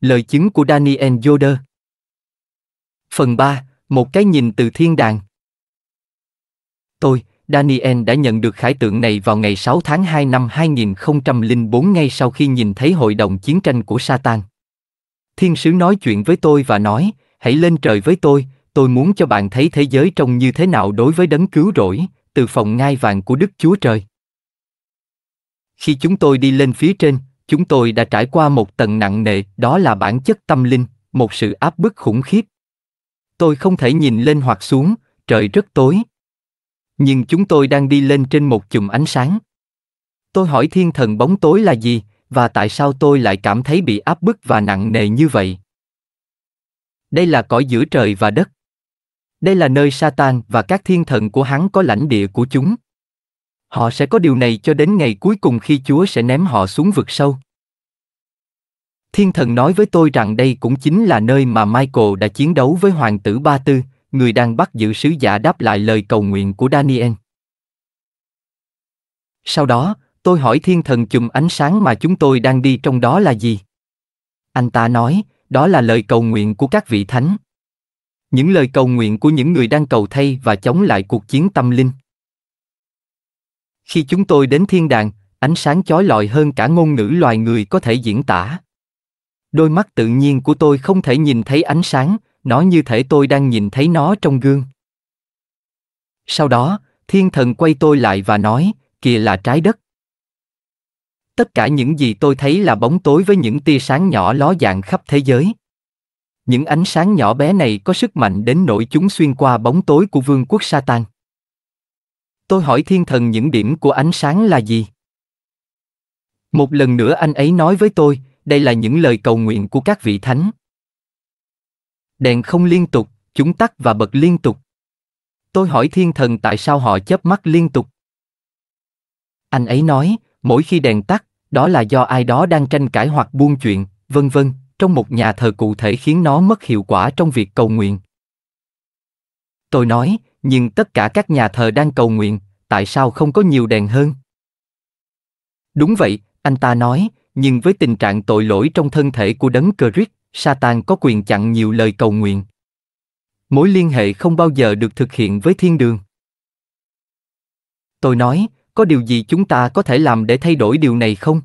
Lời chứng của Daniel Yoder Phần 3, một cái nhìn từ thiên đàng Tôi, Daniel đã nhận được khải tượng này vào ngày 6 tháng 2 năm 2004 ngay sau khi nhìn thấy hội đồng chiến tranh của Satan. Thiên sứ nói chuyện với tôi và nói, hãy lên trời với tôi, tôi muốn cho bạn thấy thế giới trông như thế nào đối với đấng cứu rỗi, từ phòng ngai vàng của Đức Chúa Trời. Khi chúng tôi đi lên phía trên, chúng tôi đã trải qua một tầng nặng nề, đó là bản chất tâm linh, một sự áp bức khủng khiếp. Tôi không thể nhìn lên hoặc xuống, trời rất tối. Nhưng chúng tôi đang đi lên trên một chùm ánh sáng. Tôi hỏi thiên thần bóng tối là gì, và tại sao tôi lại cảm thấy bị áp bức và nặng nề như vậy. Đây là cõi giữa trời và đất. Đây là nơi Satan và các thiên thần của hắn có lãnh địa của chúng. Họ sẽ có điều này cho đến ngày cuối cùng khi Chúa sẽ ném họ xuống vực sâu. Thiên thần nói với tôi rằng đây cũng chính là nơi mà Michael đã chiến đấu với hoàng tử Ba Tư, người đang bắt giữ sứ giả đáp lại lời cầu nguyện của Daniel. Sau đó, tôi hỏi thiên thần chùm ánh sáng mà chúng tôi đang đi trong đó là gì? Anh ta nói, đó là lời cầu nguyện của các vị thánh. Những lời cầu nguyện của những người đang cầu thay và chống lại cuộc chiến tâm linh. Khi chúng tôi đến thiên đàng, ánh sáng chói lọi hơn cả ngôn ngữ loài người có thể diễn tả. Đôi mắt tự nhiên của tôi không thể nhìn thấy ánh sáng, nó như thể tôi đang nhìn thấy nó trong gương. Sau đó, thiên thần quay tôi lại và nói, kìa là trái đất. Tất cả những gì tôi thấy là bóng tối với những tia sáng nhỏ ló dạng khắp thế giới. Những ánh sáng nhỏ bé này có sức mạnh đến nỗi chúng xuyên qua bóng tối của vương quốc Satan tôi hỏi thiên thần những điểm của ánh sáng là gì một lần nữa anh ấy nói với tôi đây là những lời cầu nguyện của các vị thánh đèn không liên tục chúng tắt và bật liên tục tôi hỏi thiên thần tại sao họ chớp mắt liên tục anh ấy nói mỗi khi đèn tắt đó là do ai đó đang tranh cãi hoặc buôn chuyện vân vân trong một nhà thờ cụ thể khiến nó mất hiệu quả trong việc cầu nguyện tôi nói nhưng tất cả các nhà thờ đang cầu nguyện, tại sao không có nhiều đèn hơn? Đúng vậy, anh ta nói, nhưng với tình trạng tội lỗi trong thân thể của đấng Christ, Satan có quyền chặn nhiều lời cầu nguyện. Mối liên hệ không bao giờ được thực hiện với thiên đường. Tôi nói, có điều gì chúng ta có thể làm để thay đổi điều này không?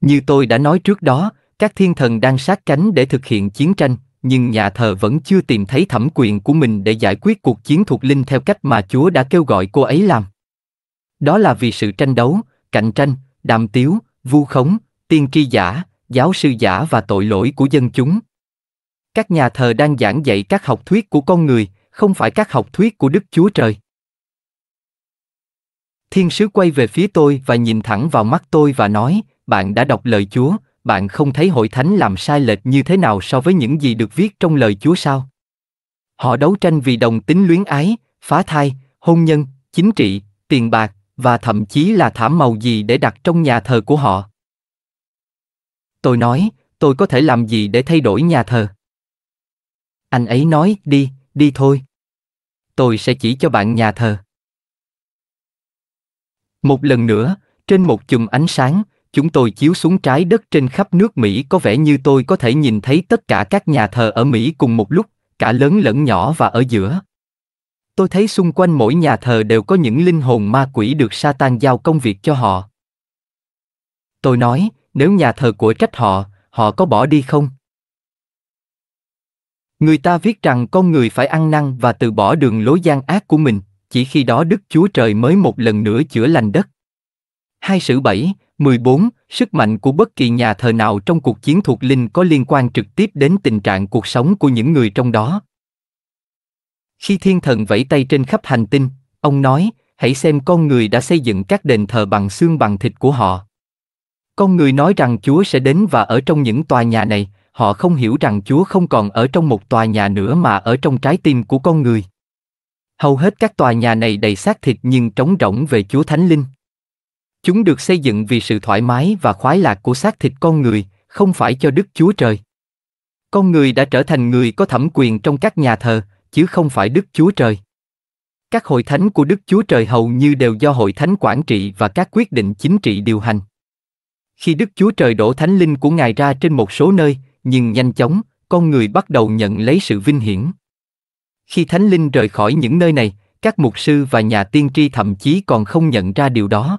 Như tôi đã nói trước đó, các thiên thần đang sát cánh để thực hiện chiến tranh, nhưng nhà thờ vẫn chưa tìm thấy thẩm quyền của mình để giải quyết cuộc chiến thuộc linh theo cách mà Chúa đã kêu gọi cô ấy làm. Đó là vì sự tranh đấu, cạnh tranh, đàm tiếu, vu khống, tiên tri giả, giáo sư giả và tội lỗi của dân chúng. Các nhà thờ đang giảng dạy các học thuyết của con người, không phải các học thuyết của Đức Chúa Trời. Thiên sứ quay về phía tôi và nhìn thẳng vào mắt tôi và nói, bạn đã đọc lời Chúa, bạn không thấy hội thánh làm sai lệch như thế nào so với những gì được viết trong lời Chúa sao? Họ đấu tranh vì đồng tính luyến ái, phá thai, hôn nhân, chính trị, tiền bạc và thậm chí là thảm màu gì để đặt trong nhà thờ của họ. Tôi nói, tôi có thể làm gì để thay đổi nhà thờ? Anh ấy nói, đi, đi thôi. Tôi sẽ chỉ cho bạn nhà thờ. Một lần nữa, trên một chùm ánh sáng, chúng tôi chiếu xuống trái đất trên khắp nước Mỹ có vẻ như tôi có thể nhìn thấy tất cả các nhà thờ ở Mỹ cùng một lúc, cả lớn lẫn nhỏ và ở giữa. Tôi thấy xung quanh mỗi nhà thờ đều có những linh hồn ma quỷ được Satan giao công việc cho họ. Tôi nói, nếu nhà thờ của trách họ, họ có bỏ đi không? Người ta viết rằng con người phải ăn năn và từ bỏ đường lối gian ác của mình, chỉ khi đó Đức Chúa Trời mới một lần nữa chữa lành đất. Hai sự bảy, 14. Sức mạnh của bất kỳ nhà thờ nào trong cuộc chiến thuộc linh có liên quan trực tiếp đến tình trạng cuộc sống của những người trong đó. Khi thiên thần vẫy tay trên khắp hành tinh, ông nói, hãy xem con người đã xây dựng các đền thờ bằng xương bằng thịt của họ. Con người nói rằng Chúa sẽ đến và ở trong những tòa nhà này, họ không hiểu rằng Chúa không còn ở trong một tòa nhà nữa mà ở trong trái tim của con người. Hầu hết các tòa nhà này đầy xác thịt nhưng trống rỗng về Chúa Thánh Linh. Chúng được xây dựng vì sự thoải mái và khoái lạc của xác thịt con người, không phải cho Đức Chúa Trời. Con người đã trở thành người có thẩm quyền trong các nhà thờ, chứ không phải Đức Chúa Trời. Các hội thánh của Đức Chúa Trời hầu như đều do hội thánh quản trị và các quyết định chính trị điều hành. Khi Đức Chúa Trời đổ thánh linh của Ngài ra trên một số nơi, nhưng nhanh chóng, con người bắt đầu nhận lấy sự vinh hiển. Khi thánh linh rời khỏi những nơi này, các mục sư và nhà tiên tri thậm chí còn không nhận ra điều đó.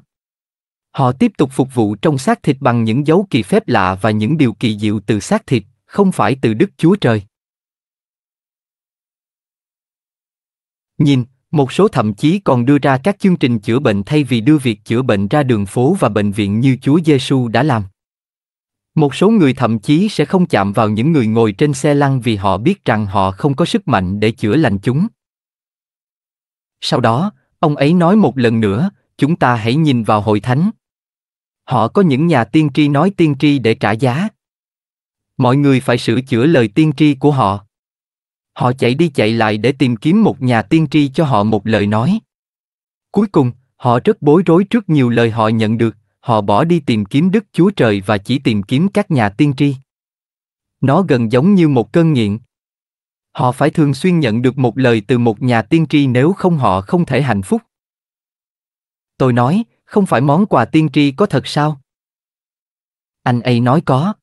Họ tiếp tục phục vụ trong xác thịt bằng những dấu kỳ phép lạ và những điều kỳ diệu từ xác thịt, không phải từ Đức Chúa Trời. Nhìn, một số thậm chí còn đưa ra các chương trình chữa bệnh thay vì đưa việc chữa bệnh ra đường phố và bệnh viện như Chúa Giêsu đã làm. Một số người thậm chí sẽ không chạm vào những người ngồi trên xe lăn vì họ biết rằng họ không có sức mạnh để chữa lành chúng. Sau đó, ông ấy nói một lần nữa, chúng ta hãy nhìn vào hội thánh. Họ có những nhà tiên tri nói tiên tri để trả giá. Mọi người phải sửa chữa lời tiên tri của họ. Họ chạy đi chạy lại để tìm kiếm một nhà tiên tri cho họ một lời nói. Cuối cùng, họ rất bối rối trước nhiều lời họ nhận được, họ bỏ đi tìm kiếm Đức Chúa Trời và chỉ tìm kiếm các nhà tiên tri. Nó gần giống như một cơn nghiện. Họ phải thường xuyên nhận được một lời từ một nhà tiên tri nếu không họ không thể hạnh phúc. Tôi nói, không phải món quà tiên tri có thật sao? Anh ấy nói có.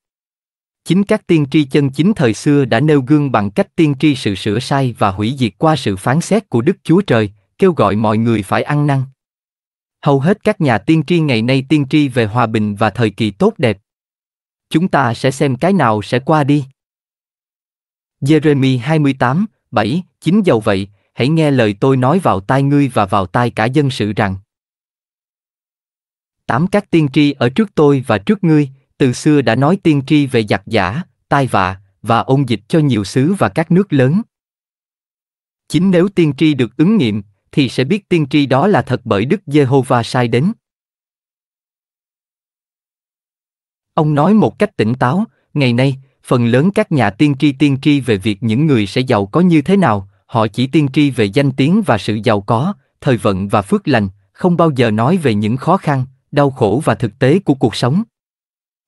Chính các tiên tri chân chính thời xưa đã nêu gương bằng cách tiên tri sự sửa sai và hủy diệt qua sự phán xét của Đức Chúa Trời, kêu gọi mọi người phải ăn năn. Hầu hết các nhà tiên tri ngày nay tiên tri về hòa bình và thời kỳ tốt đẹp. Chúng ta sẽ xem cái nào sẽ qua đi. Jeremy 28, 7, 9 dầu vậy, hãy nghe lời tôi nói vào tai ngươi và vào tai cả dân sự rằng, Tám các tiên tri ở trước tôi và trước ngươi, từ xưa đã nói tiên tri về giặc giả, tai vạ, và ôn dịch cho nhiều xứ và các nước lớn. Chính nếu tiên tri được ứng nghiệm, thì sẽ biết tiên tri đó là thật bởi Đức Giê-hô-va sai đến. Ông nói một cách tỉnh táo, ngày nay, phần lớn các nhà tiên tri tiên tri về việc những người sẽ giàu có như thế nào, họ chỉ tiên tri về danh tiếng và sự giàu có, thời vận và phước lành, không bao giờ nói về những khó khăn, đau khổ và thực tế của cuộc sống.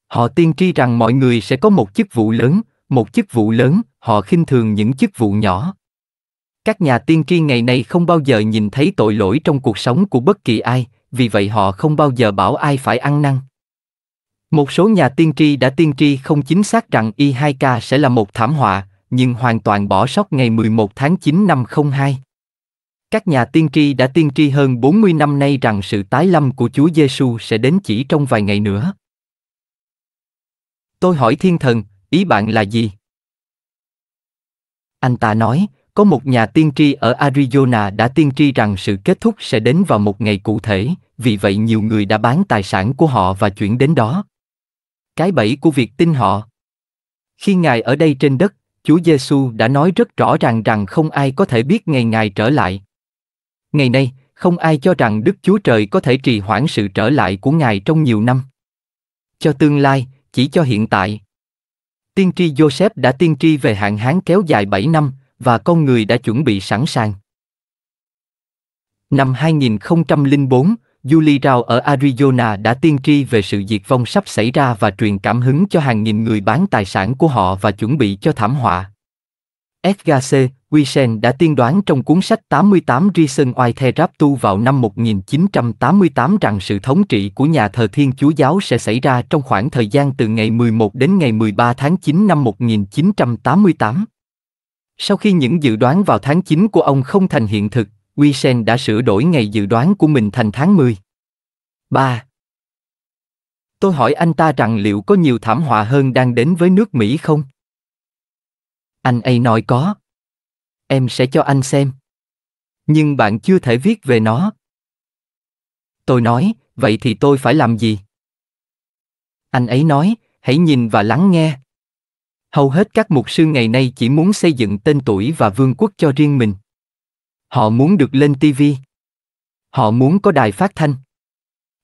Họ tiên tri rằng mọi người sẽ có một chức vụ lớn, một chức vụ lớn, họ khinh thường những chức vụ nhỏ. Các nhà tiên tri ngày nay không bao giờ nhìn thấy tội lỗi trong cuộc sống của bất kỳ ai, vì vậy họ không bao giờ bảo ai phải ăn năn. Một số nhà tiên tri đã tiên tri không chính xác rằng Y2K sẽ là một thảm họa, nhưng hoàn toàn bỏ sót ngày 11 tháng 9 năm 02. Các nhà tiên tri đã tiên tri hơn 40 năm nay rằng sự tái lâm của Chúa Giêsu sẽ đến chỉ trong vài ngày nữa. Tôi hỏi thiên thần, ý bạn là gì? Anh ta nói, có một nhà tiên tri ở Arizona đã tiên tri rằng sự kết thúc sẽ đến vào một ngày cụ thể, vì vậy nhiều người đã bán tài sản của họ và chuyển đến đó. Cái bẫy của việc tin họ. Khi Ngài ở đây trên đất, Chúa Giêsu đã nói rất rõ ràng rằng không ai có thể biết ngày Ngài trở lại. Ngày nay, không ai cho rằng Đức Chúa Trời có thể trì hoãn sự trở lại của Ngài trong nhiều năm. Cho tương lai, chỉ cho hiện tại. Tiên tri Joseph đã tiên tri về hạn hán kéo dài 7 năm và con người đã chuẩn bị sẵn sàng. Năm 2004, Julie Rao ở Arizona đã tiên tri về sự diệt vong sắp xảy ra và truyền cảm hứng cho hàng nghìn người bán tài sản của họ và chuẩn bị cho thảm họa. Edgar C. Wisen đã tiên đoán trong cuốn sách 88 Reason Why Theraptu vào năm 1988 rằng sự thống trị của nhà thờ Thiên Chúa Giáo sẽ xảy ra trong khoảng thời gian từ ngày 11 đến ngày 13 tháng 9 năm 1988. Sau khi những dự đoán vào tháng 9 của ông không thành hiện thực, Wisen đã sửa đổi ngày dự đoán của mình thành tháng 10. 3. Tôi hỏi anh ta rằng liệu có nhiều thảm họa hơn đang đến với nước Mỹ không? Anh ấy nói có em sẽ cho anh xem nhưng bạn chưa thể viết về nó tôi nói vậy thì tôi phải làm gì anh ấy nói hãy nhìn và lắng nghe hầu hết các mục sư ngày nay chỉ muốn xây dựng tên tuổi và vương quốc cho riêng mình họ muốn được lên tv họ muốn có đài phát thanh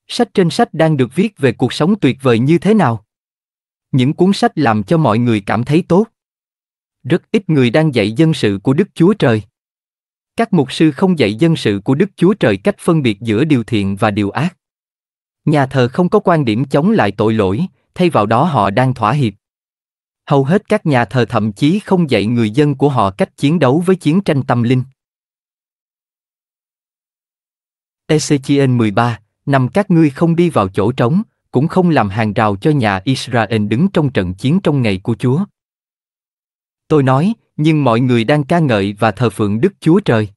sách trên sách đang được viết về cuộc sống tuyệt vời như thế nào những cuốn sách làm cho mọi người cảm thấy tốt rất ít người đang dạy dân sự của Đức Chúa Trời. Các mục sư không dạy dân sự của Đức Chúa Trời cách phân biệt giữa điều thiện và điều ác. Nhà thờ không có quan điểm chống lại tội lỗi, thay vào đó họ đang thỏa hiệp. Hầu hết các nhà thờ thậm chí không dạy người dân của họ cách chiến đấu với chiến tranh tâm linh. Ezechiel 13, năm các ngươi không đi vào chỗ trống, cũng không làm hàng rào cho nhà Israel đứng trong trận chiến trong ngày của Chúa. Tôi nói, nhưng mọi người đang ca ngợi và thờ phượng Đức Chúa Trời.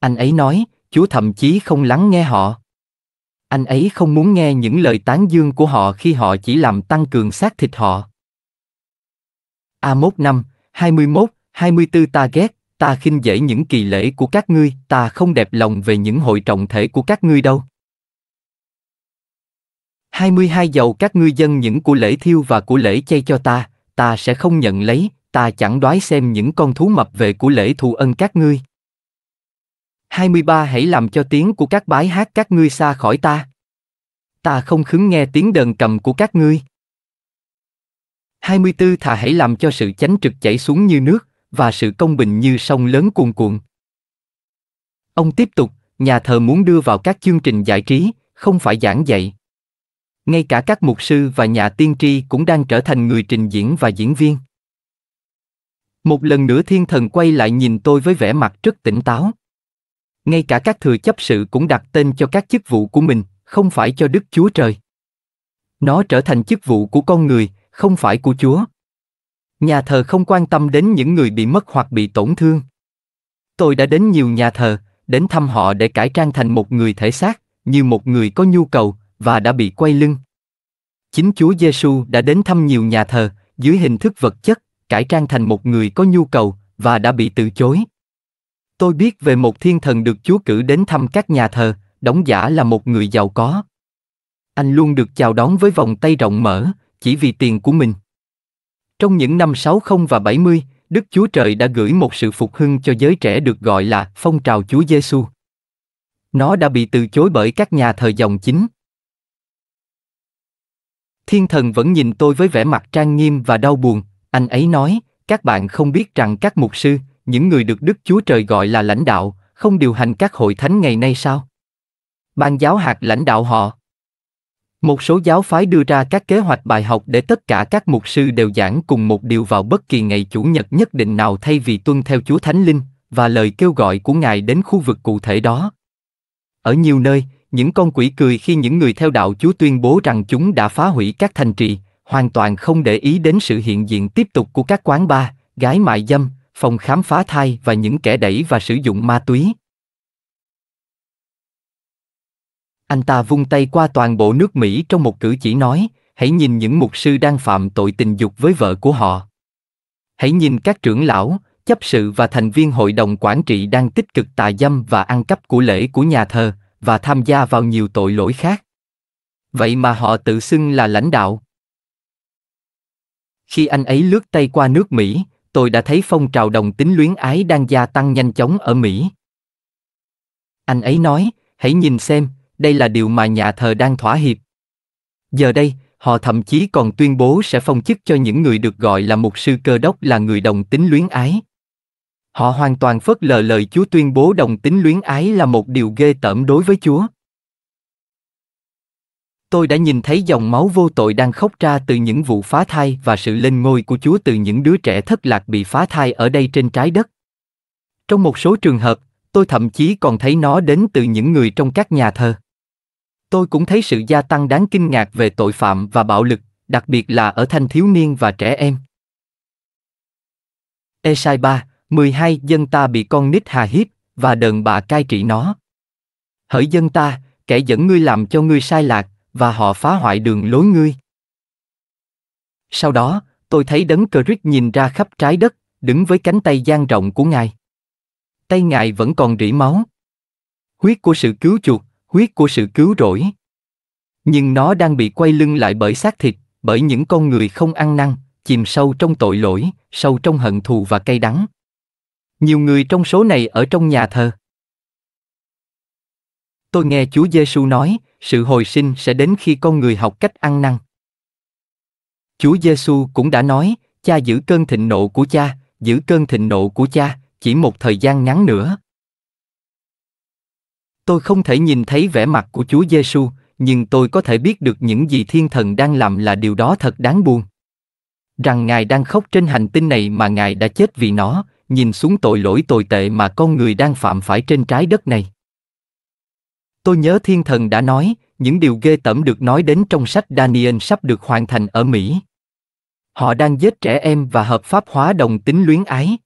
Anh ấy nói, Chúa thậm chí không lắng nghe họ. Anh ấy không muốn nghe những lời tán dương của họ khi họ chỉ làm tăng cường xác thịt họ. A1 năm, 21, 24 ta ghét, ta khinh dễ những kỳ lễ của các ngươi, ta không đẹp lòng về những hội trọng thể của các ngươi đâu. 22 dầu các ngươi dân những của lễ thiêu và của lễ chay cho ta, ta sẽ không nhận lấy, ta chẳng đoái xem những con thú mập về của lễ thù ân các ngươi. 23 Hãy làm cho tiếng của các bái hát các ngươi xa khỏi ta. Ta không khứng nghe tiếng đờn cầm của các ngươi. 24 Thà hãy làm cho sự chánh trực chảy xuống như nước, và sự công bình như sông lớn cuồn cuộn. Ông tiếp tục, nhà thờ muốn đưa vào các chương trình giải trí, không phải giảng dạy ngay cả các mục sư và nhà tiên tri cũng đang trở thành người trình diễn và diễn viên một lần nữa thiên thần quay lại nhìn tôi với vẻ mặt rất tỉnh táo ngay cả các thừa chấp sự cũng đặt tên cho các chức vụ của mình không phải cho đức chúa trời nó trở thành chức vụ của con người không phải của chúa nhà thờ không quan tâm đến những người bị mất hoặc bị tổn thương tôi đã đến nhiều nhà thờ đến thăm họ để cải trang thành một người thể xác như một người có nhu cầu và đã bị quay lưng. Chính Chúa Giêsu đã đến thăm nhiều nhà thờ, dưới hình thức vật chất, cải trang thành một người có nhu cầu và đã bị từ chối. Tôi biết về một thiên thần được Chúa cử đến thăm các nhà thờ, đóng giả là một người giàu có. Anh luôn được chào đón với vòng tay rộng mở, chỉ vì tiền của mình. Trong những năm 60 và 70, Đức Chúa Trời đã gửi một sự phục hưng cho giới trẻ được gọi là phong trào Chúa Giêsu. Nó đã bị từ chối bởi các nhà thờ dòng chính. Thiên thần vẫn nhìn tôi với vẻ mặt trang nghiêm và đau buồn, anh ấy nói, các bạn không biết rằng các mục sư, những người được Đức Chúa Trời gọi là lãnh đạo, không điều hành các hội thánh ngày nay sao? Ban giáo hạt lãnh đạo họ. Một số giáo phái đưa ra các kế hoạch bài học để tất cả các mục sư đều giảng cùng một điều vào bất kỳ ngày chủ nhật nhất định nào thay vì tuân theo Chúa Thánh Linh và lời kêu gọi của Ngài đến khu vực cụ thể đó. Ở nhiều nơi, những con quỷ cười khi những người theo đạo Chúa tuyên bố rằng chúng đã phá hủy các thành trì, hoàn toàn không để ý đến sự hiện diện tiếp tục của các quán bar, gái mại dâm, phòng khám phá thai và những kẻ đẩy và sử dụng ma túy. Anh ta vung tay qua toàn bộ nước Mỹ trong một cử chỉ nói, hãy nhìn những mục sư đang phạm tội tình dục với vợ của họ. Hãy nhìn các trưởng lão, chấp sự và thành viên hội đồng quản trị đang tích cực tà dâm và ăn cắp của lễ của nhà thờ, và tham gia vào nhiều tội lỗi khác. Vậy mà họ tự xưng là lãnh đạo. Khi anh ấy lướt tay qua nước Mỹ, tôi đã thấy phong trào đồng tính luyến ái đang gia tăng nhanh chóng ở Mỹ. Anh ấy nói, hãy nhìn xem, đây là điều mà nhà thờ đang thỏa hiệp. Giờ đây, họ thậm chí còn tuyên bố sẽ phong chức cho những người được gọi là mục sư cơ đốc là người đồng tính luyến ái. Họ hoàn toàn phớt lờ lời Chúa tuyên bố đồng tính luyến ái là một điều ghê tởm đối với Chúa. Tôi đã nhìn thấy dòng máu vô tội đang khóc ra từ những vụ phá thai và sự lên ngôi của Chúa từ những đứa trẻ thất lạc bị phá thai ở đây trên trái đất. Trong một số trường hợp, tôi thậm chí còn thấy nó đến từ những người trong các nhà thờ. Tôi cũng thấy sự gia tăng đáng kinh ngạc về tội phạm và bạo lực, đặc biệt là ở thanh thiếu niên và trẻ em. Esai 3, 12 dân ta bị con nít hà hiếp, và đờn bà cai trị nó. Hỡi dân ta, kẻ dẫn ngươi làm cho ngươi sai lạc, và họ phá hoại đường lối ngươi. Sau đó, tôi thấy đấng cờ Christ nhìn ra khắp trái đất, đứng với cánh tay dang rộng của Ngài. Tay Ngài vẫn còn rỉ máu. Huyết của sự cứu chuộc, huyết của sự cứu rỗi. Nhưng nó đang bị quay lưng lại bởi xác thịt, bởi những con người không ăn năn, chìm sâu trong tội lỗi, sâu trong hận thù và cay đắng. Nhiều người trong số này ở trong nhà thờ. Tôi nghe Chúa Giêsu nói, sự hồi sinh sẽ đến khi con người học cách ăn năn. Chúa Giêsu cũng đã nói, cha giữ cơn thịnh nộ của cha, giữ cơn thịnh nộ của cha, chỉ một thời gian ngắn nữa. Tôi không thể nhìn thấy vẻ mặt của Chúa Giêsu, nhưng tôi có thể biết được những gì thiên thần đang làm là điều đó thật đáng buồn. Rằng Ngài đang khóc trên hành tinh này mà Ngài đã chết vì nó, nhìn xuống tội lỗi tồi tệ mà con người đang phạm phải trên trái đất này. Tôi nhớ thiên thần đã nói, những điều ghê tởm được nói đến trong sách Daniel sắp được hoàn thành ở Mỹ. Họ đang giết trẻ em và hợp pháp hóa đồng tính luyến ái.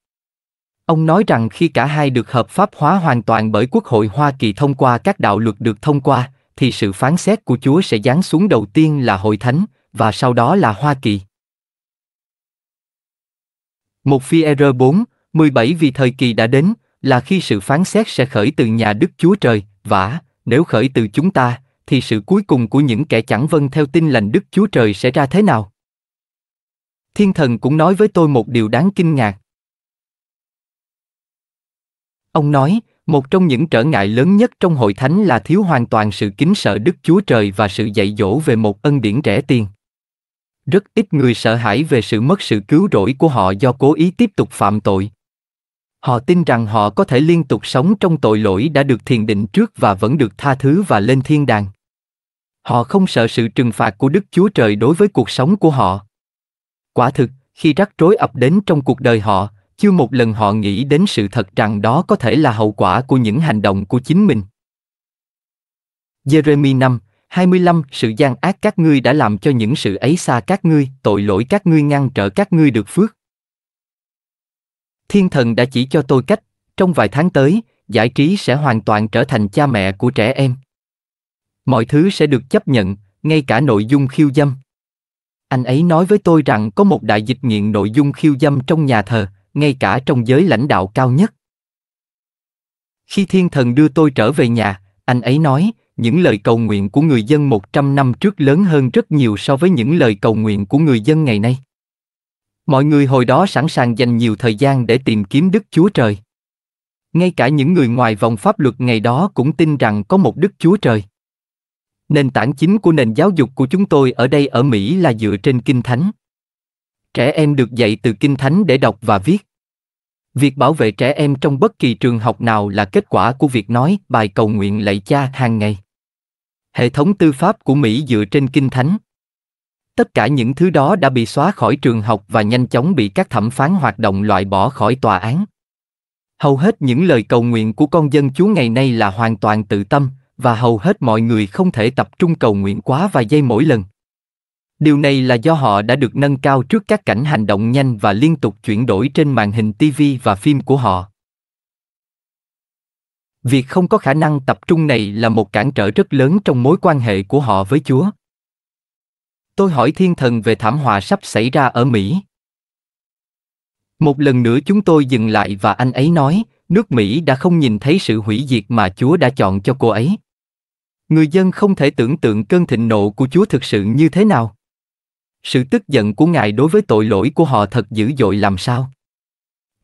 Ông nói rằng khi cả hai được hợp pháp hóa hoàn toàn bởi Quốc hội Hoa Kỳ thông qua các đạo luật được thông qua, thì sự phán xét của Chúa sẽ giáng xuống đầu tiên là hội thánh, và sau đó là Hoa Kỳ. Một phi 4 17 Vì thời kỳ đã đến, là khi sự phán xét sẽ khởi từ nhà Đức Chúa Trời, vả, nếu khởi từ chúng ta, thì sự cuối cùng của những kẻ chẳng vâng theo tin lành Đức Chúa Trời sẽ ra thế nào? Thiên thần cũng nói với tôi một điều đáng kinh ngạc. Ông nói, một trong những trở ngại lớn nhất trong hội thánh là thiếu hoàn toàn sự kính sợ Đức Chúa Trời và sự dạy dỗ về một ân điển rẻ tiền. Rất ít người sợ hãi về sự mất sự cứu rỗi của họ do cố ý tiếp tục phạm tội, Họ tin rằng họ có thể liên tục sống trong tội lỗi đã được thiền định trước và vẫn được tha thứ và lên thiên đàng. Họ không sợ sự trừng phạt của Đức Chúa Trời đối với cuộc sống của họ. Quả thực, khi rắc rối ập đến trong cuộc đời họ, chưa một lần họ nghĩ đến sự thật rằng đó có thể là hậu quả của những hành động của chính mình. Jeremy 5, 25 Sự gian ác các ngươi đã làm cho những sự ấy xa các ngươi, tội lỗi các ngươi ngăn trở các ngươi được phước. Thiên thần đã chỉ cho tôi cách, trong vài tháng tới, giải trí sẽ hoàn toàn trở thành cha mẹ của trẻ em. Mọi thứ sẽ được chấp nhận, ngay cả nội dung khiêu dâm. Anh ấy nói với tôi rằng có một đại dịch nghiện nội dung khiêu dâm trong nhà thờ, ngay cả trong giới lãnh đạo cao nhất. Khi thiên thần đưa tôi trở về nhà, anh ấy nói, những lời cầu nguyện của người dân 100 năm trước lớn hơn rất nhiều so với những lời cầu nguyện của người dân ngày nay. Mọi người hồi đó sẵn sàng dành nhiều thời gian để tìm kiếm Đức Chúa Trời. Ngay cả những người ngoài vòng pháp luật ngày đó cũng tin rằng có một Đức Chúa Trời. Nền tảng chính của nền giáo dục của chúng tôi ở đây ở Mỹ là dựa trên Kinh Thánh. Trẻ em được dạy từ Kinh Thánh để đọc và viết. Việc bảo vệ trẻ em trong bất kỳ trường học nào là kết quả của việc nói bài cầu nguyện lạy cha hàng ngày. Hệ thống tư pháp của Mỹ dựa trên Kinh Thánh. Tất cả những thứ đó đã bị xóa khỏi trường học và nhanh chóng bị các thẩm phán hoạt động loại bỏ khỏi tòa án. Hầu hết những lời cầu nguyện của con dân Chúa ngày nay là hoàn toàn tự tâm, và hầu hết mọi người không thể tập trung cầu nguyện quá vài giây mỗi lần. Điều này là do họ đã được nâng cao trước các cảnh hành động nhanh và liên tục chuyển đổi trên màn hình TV và phim của họ. Việc không có khả năng tập trung này là một cản trở rất lớn trong mối quan hệ của họ với Chúa. Tôi hỏi thiên thần về thảm họa sắp xảy ra ở Mỹ. Một lần nữa chúng tôi dừng lại và anh ấy nói, nước Mỹ đã không nhìn thấy sự hủy diệt mà Chúa đã chọn cho cô ấy. Người dân không thể tưởng tượng cơn thịnh nộ của Chúa thực sự như thế nào. Sự tức giận của Ngài đối với tội lỗi của họ thật dữ dội làm sao.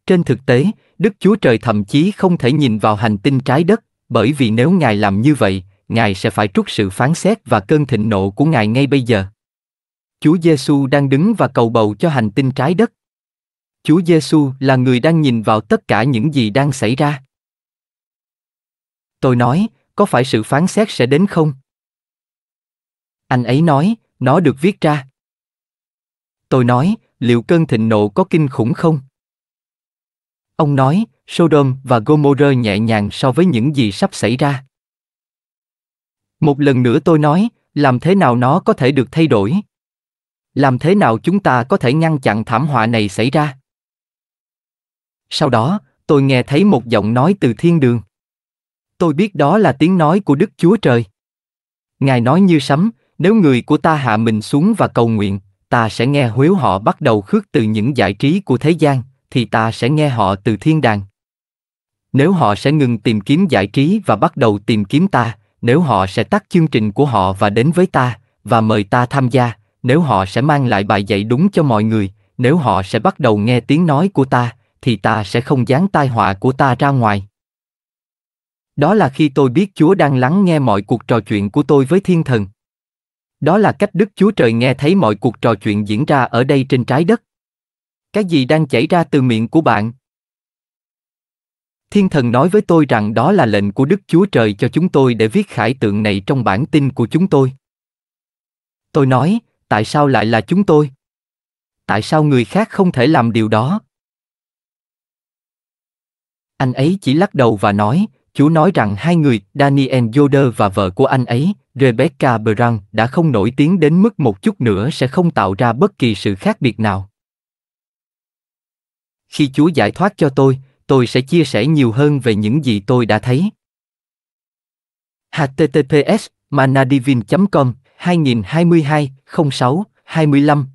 Trên thực tế, Đức Chúa Trời thậm chí không thể nhìn vào hành tinh trái đất, bởi vì nếu Ngài làm như vậy, Ngài sẽ phải trút sự phán xét và cơn thịnh nộ của Ngài ngay bây giờ. Chúa Giêsu đang đứng và cầu bầu cho hành tinh trái đất. Chúa Giêsu là người đang nhìn vào tất cả những gì đang xảy ra. Tôi nói, có phải sự phán xét sẽ đến không? Anh ấy nói, nó được viết ra. Tôi nói, liệu cơn thịnh nộ có kinh khủng không? Ông nói, Sodom và Gomorrah nhẹ nhàng so với những gì sắp xảy ra. Một lần nữa tôi nói, làm thế nào nó có thể được thay đổi? làm thế nào chúng ta có thể ngăn chặn thảm họa này xảy ra sau đó tôi nghe thấy một giọng nói từ thiên đường tôi biết đó là tiếng nói của đức chúa trời ngài nói như sấm nếu người của ta hạ mình xuống và cầu nguyện ta sẽ nghe huếu họ bắt đầu khước từ những giải trí của thế gian thì ta sẽ nghe họ từ thiên đàng nếu họ sẽ ngừng tìm kiếm giải trí và bắt đầu tìm kiếm ta nếu họ sẽ tắt chương trình của họ và đến với ta và mời ta tham gia nếu họ sẽ mang lại bài dạy đúng cho mọi người, nếu họ sẽ bắt đầu nghe tiếng nói của ta, thì ta sẽ không dán tai họa của ta ra ngoài. Đó là khi tôi biết Chúa đang lắng nghe mọi cuộc trò chuyện của tôi với thiên thần. Đó là cách Đức Chúa Trời nghe thấy mọi cuộc trò chuyện diễn ra ở đây trên trái đất. Cái gì đang chảy ra từ miệng của bạn? Thiên thần nói với tôi rằng đó là lệnh của Đức Chúa Trời cho chúng tôi để viết khải tượng này trong bản tin của chúng tôi. Tôi nói, tại sao lại là chúng tôi? Tại sao người khác không thể làm điều đó? Anh ấy chỉ lắc đầu và nói, chú nói rằng hai người, Daniel Yoder và vợ của anh ấy, Rebecca Brown, đã không nổi tiếng đến mức một chút nữa sẽ không tạo ra bất kỳ sự khác biệt nào. Khi Chúa giải thoát cho tôi, tôi sẽ chia sẻ nhiều hơn về những gì tôi đã thấy. https manadivin com 2022 06 25